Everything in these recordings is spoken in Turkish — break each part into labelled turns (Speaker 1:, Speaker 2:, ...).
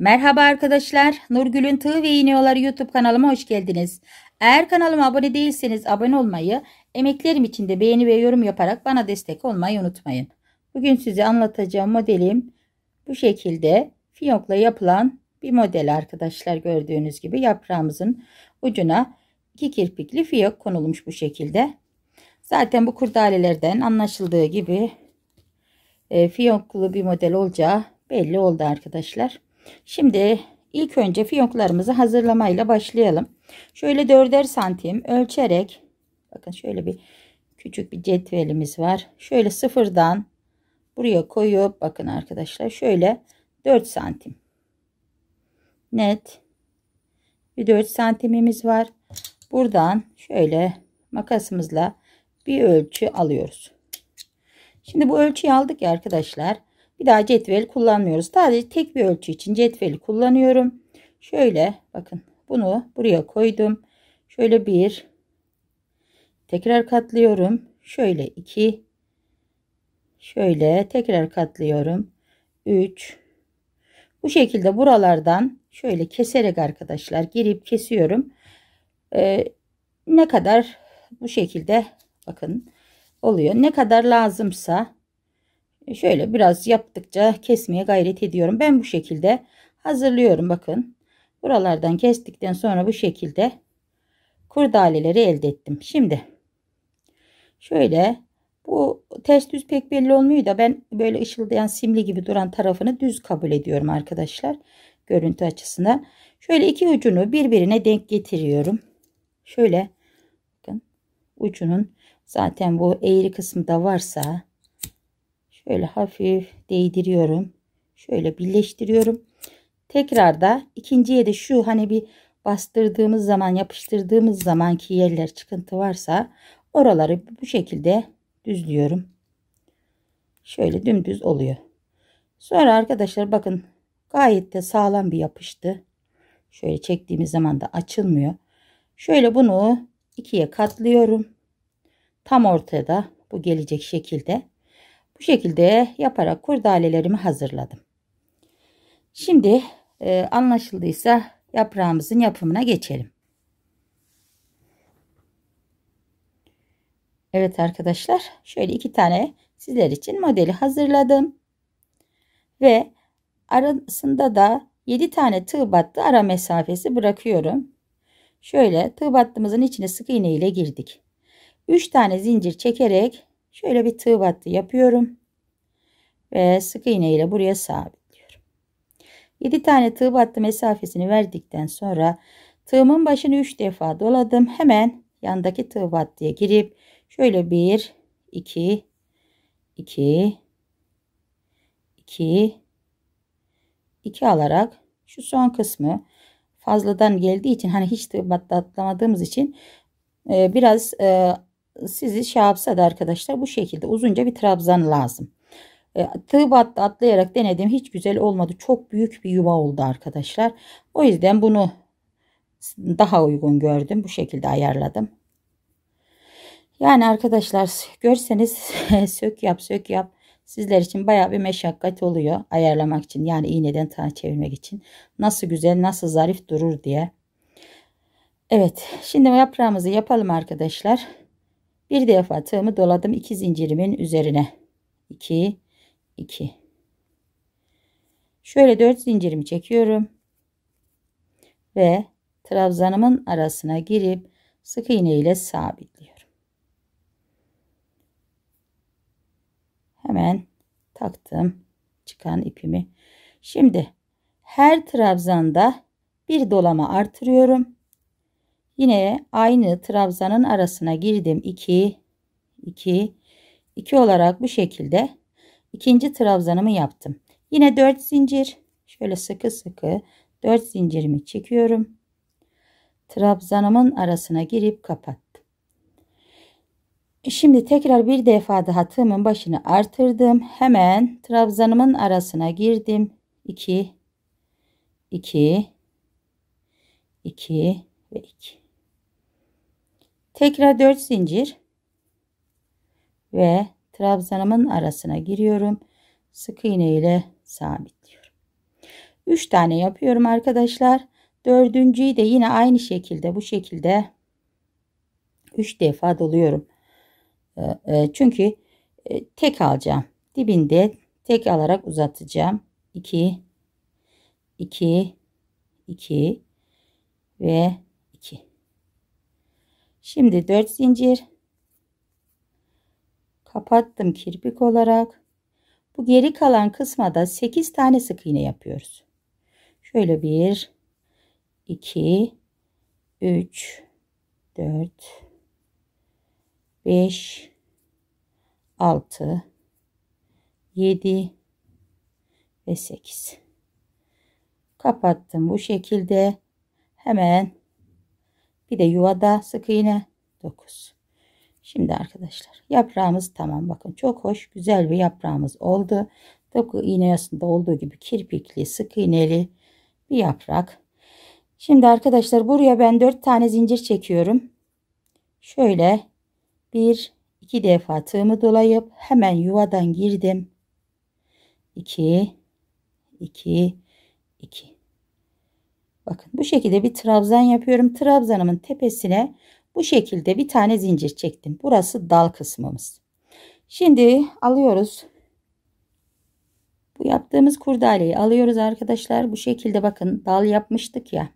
Speaker 1: Merhaba arkadaşlar. Nurgül'ün Tığ ve İğneoları YouTube kanalıma hoş geldiniz. Eğer kanalıma abone değilseniz abone olmayı, emeklerim için de beğeni ve yorum yaparak bana destek olmayı unutmayın. Bugün size anlatacağım modelim bu şekilde fiyonkla yapılan bir model arkadaşlar. Gördüğünüz gibi yaprağımızın ucuna iki kirpikli fiyok konulmuş bu şekilde. Zaten bu kurdalelerden anlaşıldığı gibi e, fiyonklu bir model olacağı belli oldu arkadaşlar. Şimdi ilk önce fiyonklarımızı hazırlamayla başlayalım. Şöyle dörder santim ölçerek bakın şöyle bir küçük bir cetvelimiz var. Şöyle sıfırdan buraya koyup bakın arkadaşlar şöyle 4 santim net bir 4 santimimiz var. Buradan şöyle makasımızla bir ölçü alıyoruz. Şimdi bu ölçüyü aldık ya arkadaşlar. Bir daha cetvel kullanmıyoruz. Sadece tek bir ölçü için cetveli kullanıyorum. Şöyle bakın bunu buraya koydum. Şöyle bir tekrar katlıyorum. Şöyle iki şöyle tekrar katlıyorum. Üç bu şekilde buralardan şöyle keserek arkadaşlar girip kesiyorum. Ee, ne kadar bu şekilde bakın oluyor. Ne kadar lazımsa e, şöyle biraz yaptıkça kesmeye gayret ediyorum. Ben bu şekilde hazırlıyorum bakın. Buralardan kestikten sonra bu şekilde kurdaleleri elde ettim. Şimdi şöyle bu ters düz pek belli olmuyor da ben böyle ışıldayan simli gibi duran tarafını düz kabul ediyorum arkadaşlar. Görüntü açısından. Şöyle iki ucunu birbirine denk getiriyorum. Şöyle bakın ucunun zaten bu eğri kısmı da varsa Şöyle hafif değdiriyorum. Şöyle birleştiriyorum. Tekrar da ikinciye de şu hani bir bastırdığımız zaman yapıştırdığımız zamanki yerler çıkıntı varsa oraları bu şekilde düzlüyorum. Şöyle dümdüz oluyor. Sonra arkadaşlar bakın gayet de sağlam bir yapıştı. Şöyle çektiğimiz zaman da açılmıyor. Şöyle bunu ikiye katlıyorum. Tam ortada bu gelecek şekilde. Bu şekilde yaparak kurdalelerimi hazırladım. Şimdi e, anlaşıldıysa yaprağımızın yapımına geçelim. Evet arkadaşlar şöyle iki tane sizler için modeli hazırladım. Ve arasında da 7 tane tığ battı ara mesafesi bırakıyorum. Şöyle tığ battımızın içine sık iğne ile girdik. 3 tane zincir çekerek Şöyle bir tığ battı yapıyorum. Ve sık iğne ile buraya sabitliyorum. 7 tane tığ battı mesafesini verdikten sonra tığımın başını 3 defa doladım. Hemen yandaki tığ battıya girip şöyle 1, 2, 2, 2, 2 alarak şu son kısmı fazladan geldiği için hani hiç tığ battı atlamadığımız için e, biraz e, sizi şey yapsa da arkadaşlar bu şekilde uzunca bir trabzan lazım. E, tığ battı atlayarak denedim. Hiç güzel olmadı. Çok büyük bir yuva oldu arkadaşlar. O yüzden bunu daha uygun gördüm. Bu şekilde ayarladım. Yani arkadaşlar görseniz sök yap sök yap sizler için baya bir meşakkat oluyor ayarlamak için yani iğneden tane çevirmek için nasıl güzel nasıl zarif durur diye. Evet şimdi yaprağımızı yapalım arkadaşlar. Bir defa tığımı doladım iki zincirimin üzerine. 2 2 Şöyle 4 zincirimi çekiyorum. Ve trabzanımın arasına girip sık iğne ile sabitliyorum. Hemen taktım çıkan ipimi. Şimdi her trabzanda bir dolama artırıyorum. Yine aynı trabzanın arasına girdim. 2 2 2 olarak bu şekilde ikinci trabzanımı yaptım. Yine 4 zincir şöyle sıkı sıkı 4 zincirimi çekiyorum. Trabzanımın arasına girip kapattım. E şimdi tekrar bir defa daha tığımın başını artırdım. Hemen trabzanımın arasına girdim. 2 2 2 ve 2 tekrar 4 zincir ve trabzanımın arasına giriyorum sık iğne ile sabitliyorum 3 tane yapıyorum arkadaşlar dördüncüyü de yine aynı şekilde bu şekilde 3 defa doluyorum ee, e, çünkü e, tek alacağım dibinde tek alarak uzatacağım 2 2 2 ve Şimdi 4 zincir kapattım kirpik olarak. Bu geri kalan kısma da 8 tane sık iğne yapıyoruz. Şöyle 1 2 3 4 5 6 7 ve 8 kapattım bu şekilde hemen bir de yuvada sık iğne 9. Şimdi arkadaşlar yaprağımız tamam bakın çok hoş güzel bir yaprağımız oldu. Tıpkı iğne yasında olduğu gibi kirpikli sık iğneli bir yaprak. Şimdi arkadaşlar buraya ben 4 tane zincir çekiyorum. Şöyle 1 2 defa tığımı dolayıp hemen yuvadan girdim. 2 2 2 Bakın bu şekilde bir trabzan yapıyorum. Trabzanımın tepesine bu şekilde bir tane zincir çektim. Burası dal kısmımız. Şimdi alıyoruz. Bu yaptığımız kurdaleyi alıyoruz arkadaşlar. Bu şekilde bakın dal yapmıştık ya.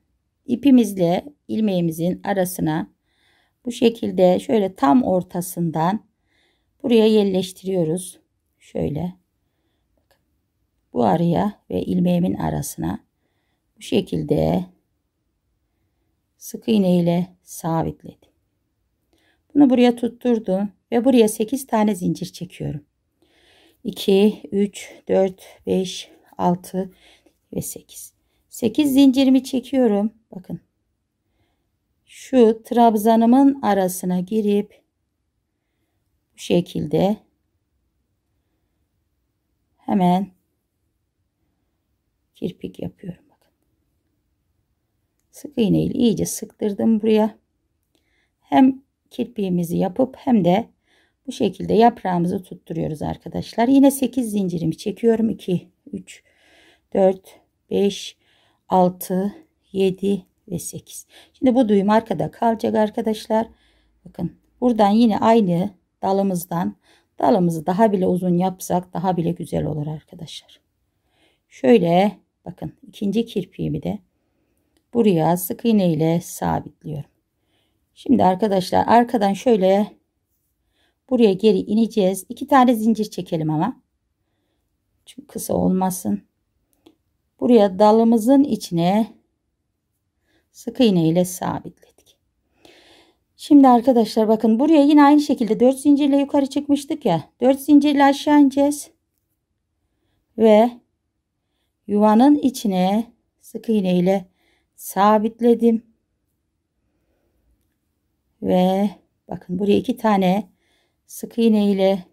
Speaker 1: İpimizle ilmeğimizin arasına bu şekilde şöyle tam ortasından buraya yerleştiriyoruz. Şöyle bu araya ve ilmeğimin arasına bu şekilde sık iğne ile sabitledim. Bunu buraya tutturdum ve buraya 8 tane zincir çekiyorum. 2, 3, 4, 5, 6 ve 8. 8 zincirimi çekiyorum. Bakın. Şu trabzanımın arasına girip bu şekilde hemen kirpik yapıyorum. Sık iğne ile iyice sıktırdım buraya. Hem kirpiğimizi yapıp hem de bu şekilde yaprağımızı tutturuyoruz arkadaşlar. Yine 8 zincirimi çekiyorum. 2, 3, 4, 5, 6, 7 ve 8. Şimdi bu düğüm arkada kalacak arkadaşlar. Bakın buradan yine aynı dalımızdan dalımızı daha bile uzun yapsak daha bile güzel olur arkadaşlar. Şöyle bakın ikinci kirpiğimi de buraya sık iğne ile sabitliyorum. Şimdi arkadaşlar arkadan şöyle buraya geri ineceğiz. İki tane zincir çekelim ama. Çünkü kısa olmasın. Buraya dalımızın içine sık iğne ile sabitledik. Şimdi arkadaşlar bakın buraya yine aynı şekilde 4 zincirle yukarı çıkmıştık ya. 4 zincirle aşağı ineceğiz. Ve yuvanın içine sık iğne ile sabitledim. Ve bakın buraya iki tane sık iğne ile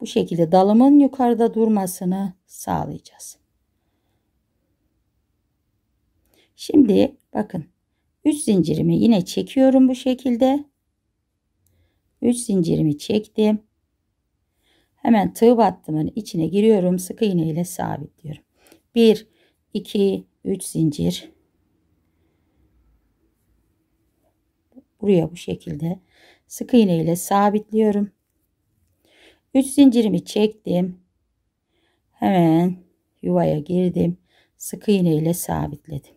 Speaker 1: bu şekilde dalımın yukarıda durmasını sağlayacağız. Şimdi bakın 3 zincirimi yine çekiyorum bu şekilde. 3 zincirimi çektim. Hemen tığ battımın içine giriyorum. Sık iğne ile sabitliyorum. 1 2 3 zincir buraya bu şekilde sık iğne ile sabitliyorum. 3 zincirimi çektim. Hemen yuvaya girdim. Sık iğne ile sabitledim.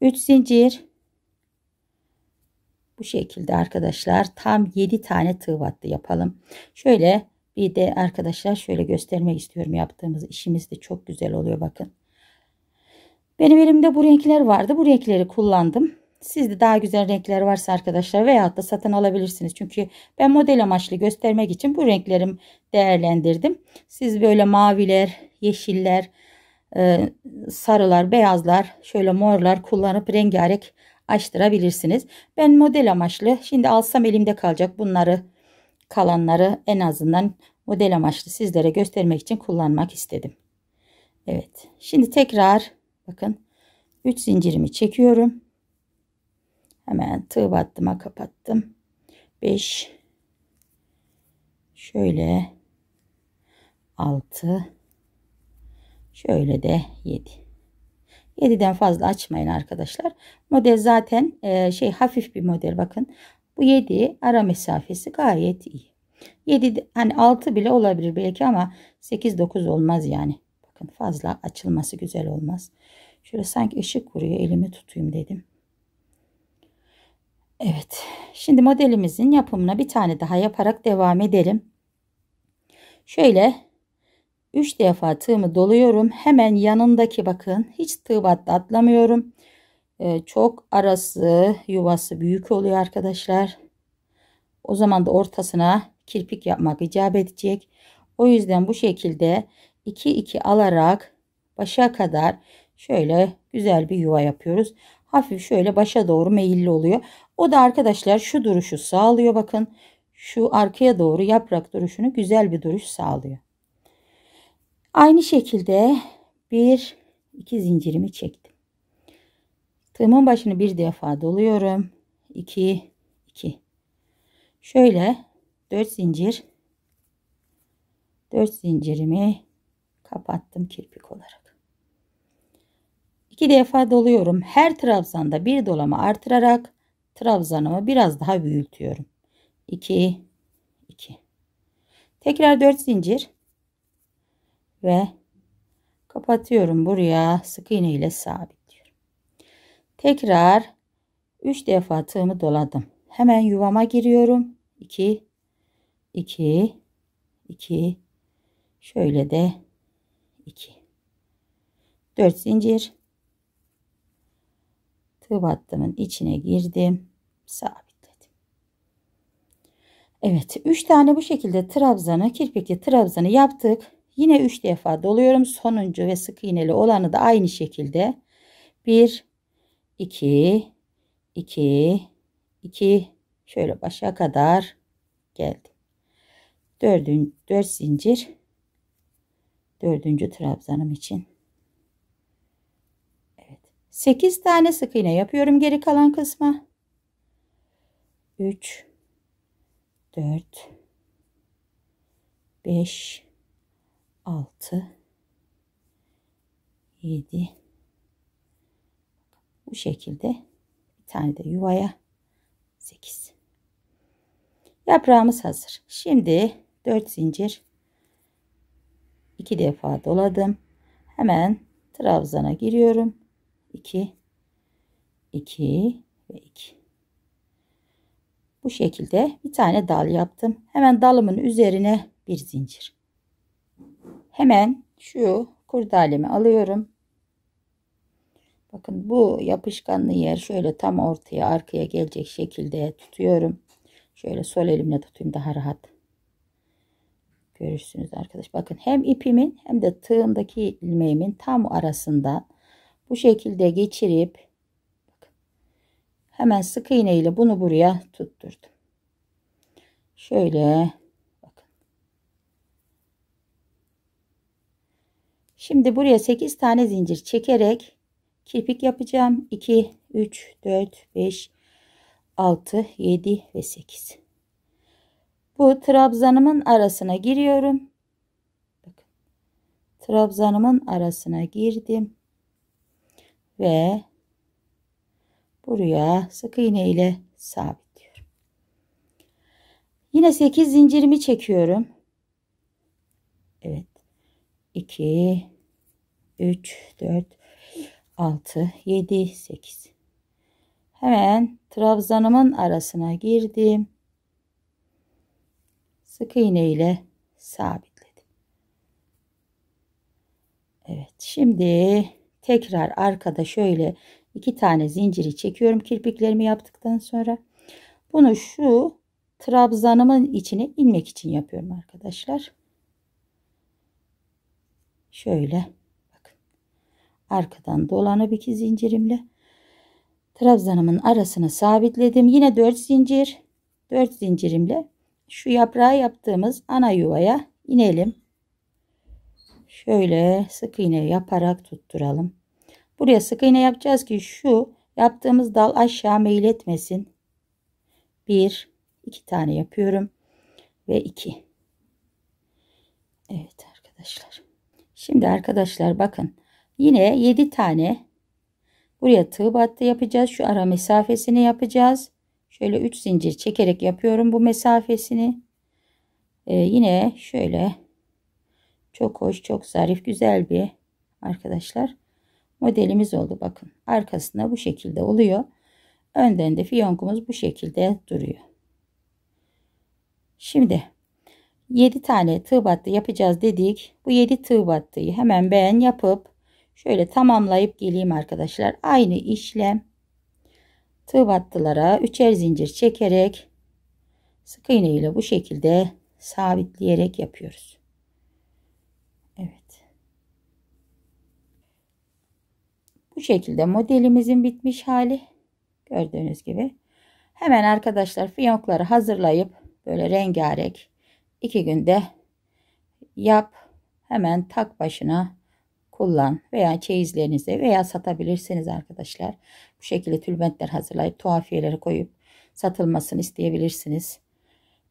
Speaker 1: 3 zincir bu şekilde arkadaşlar tam 7 tane tığ battı yapalım. Şöyle bir de arkadaşlar şöyle göstermek istiyorum yaptığımız işimiz de çok güzel oluyor bakın. Benim elimde bu renkler vardı. Bu renkleri kullandım. Sizde daha güzel renkler varsa arkadaşlar veyahut da satın alabilirsiniz. Çünkü ben model amaçlı göstermek için bu renklerim değerlendirdim. Siz böyle maviler, yeşiller, e, sarılar, beyazlar, şöyle morlar kullanıp rengarenk açtırabilirsiniz. Ben model amaçlı şimdi alsam elimde kalacak bunları kalanları en azından model amaçlı sizlere göstermek için kullanmak istedim. Evet şimdi tekrar bakın 3 zincirimi çekiyorum. Hemen tığ battıma kapattım. 5 şöyle 6 şöyle de 7. 7'den fazla açmayın arkadaşlar. Model zaten e, şey hafif bir model bakın. Bu 7 ara mesafesi gayet iyi. 7 hani 6 bile olabilir belki ama 8 9 olmaz yani. Bakın fazla açılması güzel olmaz. Şöyle sanki ışık vuruyor elimi tutayım dedim. Evet. Şimdi modelimizin yapımına bir tane daha yaparak devam edelim. Şöyle 3 defa tığımı doluyorum. Hemen yanındaki bakın hiç tığ battı atlamıyorum. Ee, çok arası yuvası büyük oluyor arkadaşlar. O zaman da ortasına kirpik yapmak icap edecek. O yüzden bu şekilde 2-2 alarak başa kadar şöyle güzel bir yuva yapıyoruz hafif şöyle başa doğru meyilli oluyor. O da arkadaşlar şu duruşu sağlıyor bakın. Şu arkaya doğru yaprak duruşunu güzel bir duruş sağlıyor. Aynı şekilde bir iki zincirimi çektim. Tığımın başını bir defa doluyorum. 2 2 Şöyle 4 zincir 4 zincirimi kapattım kirpik olarak. İki defa doluyorum. Her trabzanda bir dolama artırarak trabzanımı biraz daha büyütüyorum. 2 2 Tekrar 4 zincir ve kapatıyorum buraya sık iğne ile sabitliyorum. Tekrar 3 defa tığımı doladım. Hemen yuvama giriyorum. 2 2 2 şöyle de 2 4 zincir tığ battımın içine girdim. Sabitledim. Evet 3 tane bu şekilde trabzanı kirpikli trabzanı yaptık. Yine 3 defa doluyorum. Sonuncu ve sık iğneli olanı da aynı şekilde. 1 2 2 2 şöyle başa kadar geldim. 4 4 zincir 4. trabzanım için 8 tane sık iğne yapıyorum geri kalan kısma. 3 4 5 6 7 bu şekilde bir tane de yuvaya 8 yaprağımız hazır şimdi 4 zincir 2 defa doladım hemen trabzana giriyorum 2 2 ve 2 bu şekilde bir tane dal yaptım hemen dalımın üzerine bir zincir hemen şu kurdalemi alıyorum bakın bu yapışkanlı yer şöyle tam ortaya arkaya gelecek şekilde tutuyorum şöyle sol elimle tutayım daha rahat görürsünüz arkadaş bakın hem ipimin hem de tığındaki ilmeğimin tam arasında bu şekilde geçirip hemen sık iğne ile bunu buraya tutturdum. Şöyle bakın. Şimdi buraya 8 tane zincir çekerek kirpik yapacağım. 2 3 4 5 6 7 ve 8. Bu trabzanımın arasına giriyorum. Bakın. Trabzanımın arasına girdim ve buraya sık iğne ile sabitliyorum. Yine 8 zincirimi çekiyorum. Evet. 2 3 4 6 7 8 Hemen trabzanımın arasına girdim. Sık iğne ile sabitledim. Evet, şimdi Tekrar arkada şöyle iki tane zinciri çekiyorum kirpiklerimi yaptıktan sonra. Bunu şu trabzanımın içine inmek için yapıyorum arkadaşlar. Şöyle bakın. Arkadan dolanıp iki zincirimle trabzanımın arasını sabitledim. Yine 4 zincir 4 zincirimle şu yaprağı yaptığımız ana yuvaya inelim şöyle sık iğne yaparak tutturalım. Buraya sık iğne yapacağız ki şu yaptığımız dal aşağı meyletmesin. Bir, iki tane yapıyorum ve iki. Evet arkadaşlar. Şimdi arkadaşlar bakın yine yedi tane buraya tığ battı yapacağız. Şu ara mesafesini yapacağız. Şöyle üç zincir çekerek yapıyorum bu mesafesini. Ee, yine şöyle çok hoş, çok zarif, güzel bir arkadaşlar modelimiz oldu. Bakın arkasında bu şekilde oluyor. Önden de fiyonkumuz bu şekilde duruyor. Şimdi 7 tane tığ battı yapacağız dedik. Bu 7 tığ battıyı hemen beğen yapıp şöyle tamamlayıp geleyim arkadaşlar. Aynı işlem tığ battılara üçer zincir çekerek sık iğne ile bu şekilde sabitleyerek yapıyoruz. Bu şekilde modelimizin bitmiş hali. Gördüğünüz gibi. Hemen arkadaşlar fiyonkları hazırlayıp böyle rengarenk iki günde yap. Hemen tak başına kullan veya çeyizlerinize veya satabilirsiniz arkadaşlar. Bu şekilde tülbentler hazırlayıp tuhafiyelere koyup satılmasını isteyebilirsiniz.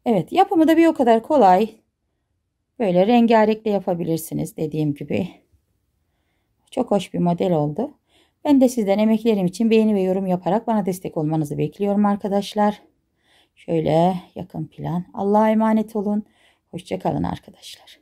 Speaker 1: Evet yapımı da bir o kadar kolay. Böyle rengarenk yapabilirsiniz dediğim gibi. Çok hoş bir model oldu. Ben de sizden emeklerim için beğeni ve yorum yaparak bana destek olmanızı bekliyorum arkadaşlar. Şöyle yakın plan. Allah'a emanet olun. Hoşçakalın arkadaşlar.